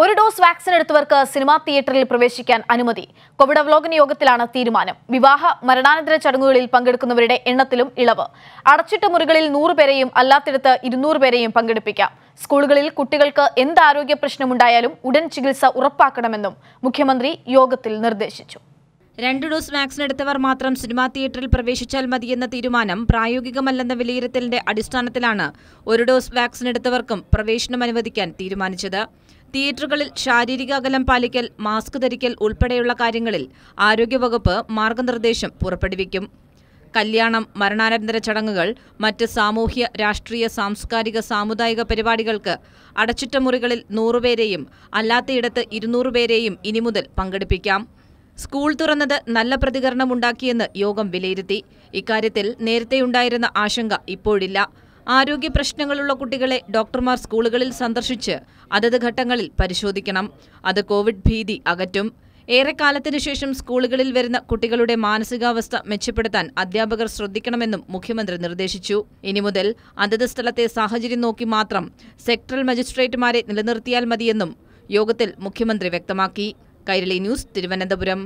ഒരു dose vaccine എടുത്തവർക്ക് cinema തിയേറ്ററിൽ പ്രവേശിക്കാൻ അനുമതി കോവിഡ് അവലോകന യോഗത്തിലാണ് തീരുമാനം വിവാഹ മരണാനന്തര ചടങ്ങുകളിൽ പങ്കെടുക്കുന്നവരുടെ എണ്ണത്തിലും ഇളവ് അടച്ചിട്ട മുറികളിൽ നൂറുപേരെയും അല്ലാത്തിടത്ത് ഇരുന്നൂറ് പേരെയും പങ്കെടുപ്പിക്കാം സ്കൂളുകളിൽ കുട്ടികൾക്ക് എന്ത് ആരോഗ്യ പ്രശ്നമുണ്ടായാലും ഉടൻ ചികിത്സ ഉറപ്പാക്കണമെന്നും മുഖ്യമന്ത്രി യോഗത്തിൽ നിർദ്ദേശിച്ചു രണ്ട് ഡോസ് വാക്സിൻ എടുത്തവർ മാത്രം സിനിമാ തിയേറ്ററിൽ പ്രവേശിച്ചാൽ മതിയെന്ന തീരുമാനം പ്രായോഗികമല്ലെന്ന വിലയിരുത്തലിന്റെ അടിസ്ഥാനത്തിലാണ് ഒരു ഡോസ് വാക്സിൻ എടുത്തവർക്കും പ്രവേശനം അനുവദിക്കാൻ തീരുമാനിച്ചത് തിയേറ്ററുകളിൽ ശാരീരിക അകലം പാലിക്കൽ മാസ്ക് ധരിക്കൽ ഉൾപ്പെടെയുള്ള കാര്യങ്ങളിൽ ആരോഗ്യവകുപ്പ് മാർഗനിർദ്ദേശം പുറപ്പെടുവിക്കും കല്യാണം മരണാനന്തര ചടങ്ങുകൾ മറ്റ് സാമൂഹ്യ രാഷ്ട്രീയ സാംസ്കാരിക സാമുദായിക പരിപാടികൾക്ക് അടച്ചിട്ട മുറികളിൽ നൂറുപേരെയും അല്ലാത്തയിടത്ത് ഇരുന്നൂറ് പേരെയും ഇനി മുതൽ പങ്കെടുപ്പിക്കാം സ്കൂൾ തുറന്നത് നല്ല പ്രതികരണമുണ്ടാക്കിയെന്ന് യോഗം വിലയിരുത്തി ഇക്കാര്യത്തിൽ നേരത്തെയുണ്ടായിരുന്ന ആശങ്ക ഇപ്പോഴില്ല ആരോഗ്യ പ്രശ്നങ്ങളുള്ള കുട്ടികളെ ഡോക്ടർമാർ സ്കൂളുകളിൽ സന്ദർശിച്ച് അതത് ഘട്ടങ്ങളിൽ പരിശോധിക്കണം അത് കോവിഡ് ഭീതി അകറ്റും ഏറെക്കാലത്തിനു ശേഷം സ്കൂളുകളിൽ വരുന്ന കുട്ടികളുടെ മാനസികാവസ്ഥ മെച്ചപ്പെടുത്താൻ അധ്യാപകർ ശ്രദ്ധിക്കണമെന്നും മുഖ്യമന്ത്രി നിർദ്ദേശിച്ചു ഇനി മുതൽ അതത് സ്ഥലത്തെ സാഹചര്യം നോക്കി മാത്രം സെക്ടറൽ മജിസ്ട്രേറ്റുമാരെ നിലനിർത്തിയാൽ മതിയെന്നും യോഗത്തിൽ മുഖ്യമന്ത്രി വ്യക്തമാക്കി കൈരളി ന്യൂസ് തിരുവനന്തപുരം